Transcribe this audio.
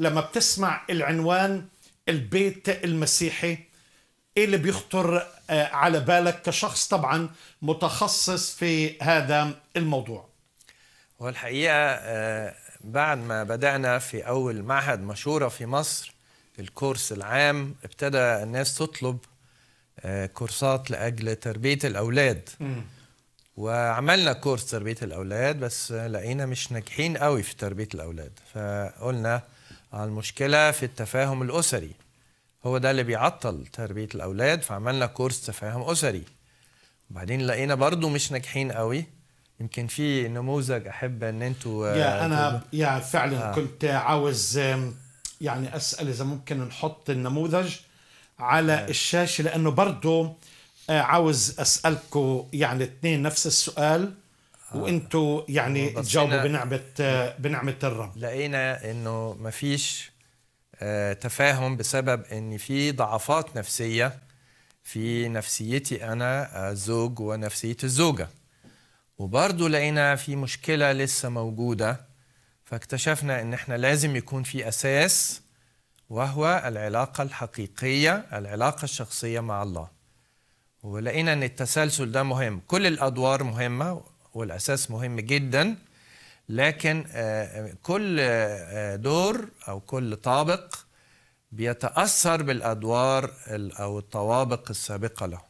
لما بتسمع العنوان البيت المسيحي ايه اللي بيخطر آه، على بالك كشخص طبعا متخصص في هذا الموضوع هو الحقيقه آه، بعد ما بدانا في اول معهد مشوره في مصر الكورس العام ابتدى الناس تطلب آه، كورسات لاجل تربيه الاولاد م. وعملنا كورس تربيه الاولاد بس لقينا مش ناجحين قوي في تربيه الاولاد فقلنا المشكلة في التفاهم الأسري هو ده اللي بيعطل تربية الأولاد فعملنا كورس تفاهم أسري وبعدين لقينا برضو مش ناجحين قوي يمكن في نموذج أحب أن أنتوا آه، يا أنا يا فعلا آه. كنت عاوز يعني أسأل إذا ممكن نحط النموذج على آه. الشاشة لأنه برضو آه، عاوز أسألكم يعني اثنين نفس السؤال وانتم يعني تجاوبوا بنعمه بنعمه الرب لقينا انه ما فيش آه، تفاهم بسبب ان في ضعفات نفسيه في نفسيتي انا آه، زوج ونفسيه الزوجه وبرضه لقينا في مشكله لسه موجوده فاكتشفنا ان احنا لازم يكون في اساس وهو العلاقه الحقيقيه العلاقه الشخصيه مع الله ولقينا ان التسلسل ده مهم كل الادوار مهمه والأساس مهم جدا لكن آه، آه، كل آه، دور أو كل طابق بيتأثر بالأدوار أو الطوابق السابقة له